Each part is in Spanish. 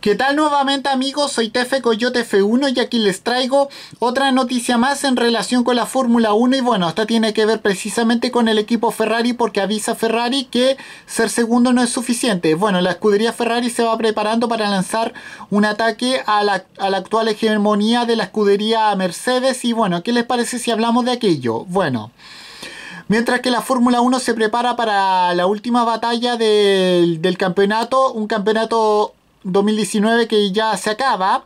¿Qué tal nuevamente amigos? Soy Tefe Coyote F1 y aquí les traigo otra noticia más en relación con la Fórmula 1 y bueno, esta tiene que ver precisamente con el equipo Ferrari porque avisa Ferrari que ser segundo no es suficiente. Bueno, la escudería Ferrari se va preparando para lanzar un ataque a la, actual hegemonía de la escudería Mercedes y bueno, ¿qué les parece si hablamos de aquello? Bueno... Mientras que la Fórmula 1 se prepara para la última batalla del, del, campeonato, un campeonato 2019 que ya se acaba,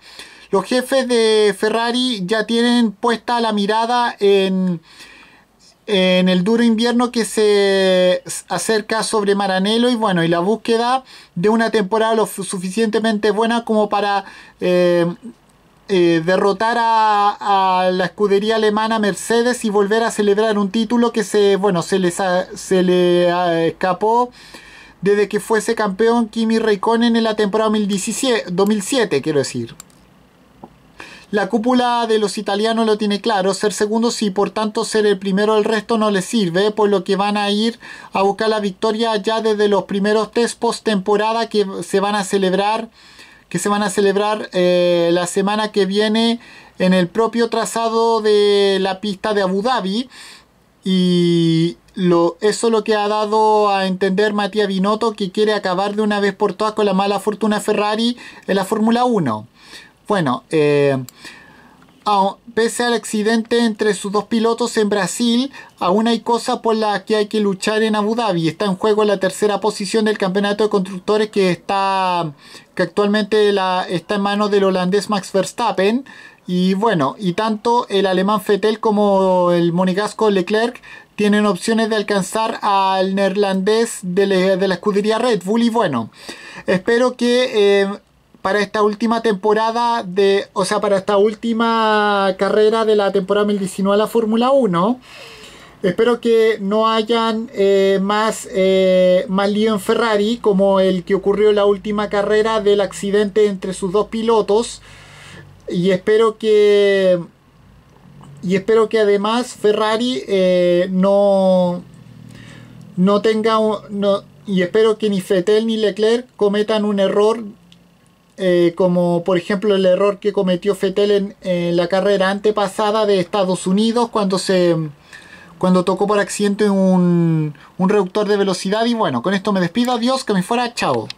los jefes de Ferrari ya tienen puesta la mirada en, en el duro invierno que se acerca sobre Maranello y bueno, y la búsqueda de una temporada lo suficientemente buena como para eh, eh, derrotar a, la escudería alemana Mercedes y volver a celebrar un título que se, bueno, se les se le ah, escapó desde que fuese campeón Kimi Raikkonen en la temporada 2017, 2007, quiero decir. La cúpula de los italianos lo tiene claro, ser segundo, sí, por tanto ser el primero el resto no les sirve, por lo que van a ir a buscar la victoria ya desde los primeros test post temporada que se van a celebrar que se van a celebrar eh, la semana que viene en el propio trazado de la pista de Abu Dhabi y, lo, eso lo que ha dado a entender Matías Binotto que quiere acabar de una vez por todas con la mala fortuna Ferrari en la Fórmula 1. Bueno, eh, pese al accidente entre sus dos pilotos en Brasil, aún hay cosas por las que hay que luchar en Abu Dhabi. Está en juego la tercera posición del campeonato de constructores que está que actualmente está en manos del holandés Max Verstappen. Y bueno, y tanto el alemán Fettel como el monegasco Leclerc tienen opciones de alcanzar al neerlandés de, la escudería Red Bull. Y bueno, espero que eh, para esta última temporada de, o sea, para esta última carrera de la temporada 2019 a la Fórmula 1. Espero que no hayan eh, más, eh, lío en Ferrari como el que ocurrió en la última carrera del accidente entre sus dos pilotos. Y espero que. Y espero que además Ferrari eh, no. No tenga. No, y espero que ni Fettel ni Leclerc cometan un error eh, como por ejemplo el error que cometió Fettel en, la carrera antepasada de Estados Unidos cuando se cuando tocó por accidente un, un reductor de velocidad y bueno, con esto me despido, adiós, que me fuera, chao.